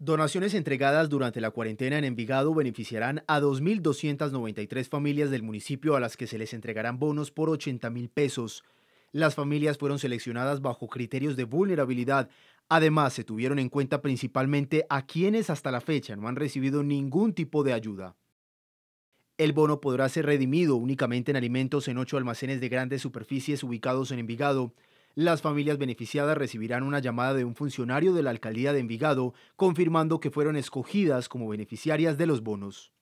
Donaciones entregadas durante la cuarentena en Envigado beneficiarán a 2.293 familias del municipio a las que se les entregarán bonos por 80 mil pesos. Las familias fueron seleccionadas bajo criterios de vulnerabilidad. Además, se tuvieron en cuenta principalmente a quienes hasta la fecha no han recibido ningún tipo de ayuda. El bono podrá ser redimido únicamente en alimentos en ocho almacenes de grandes superficies ubicados en Envigado. Las familias beneficiadas recibirán una llamada de un funcionario de la alcaldía de Envigado confirmando que fueron escogidas como beneficiarias de los bonos.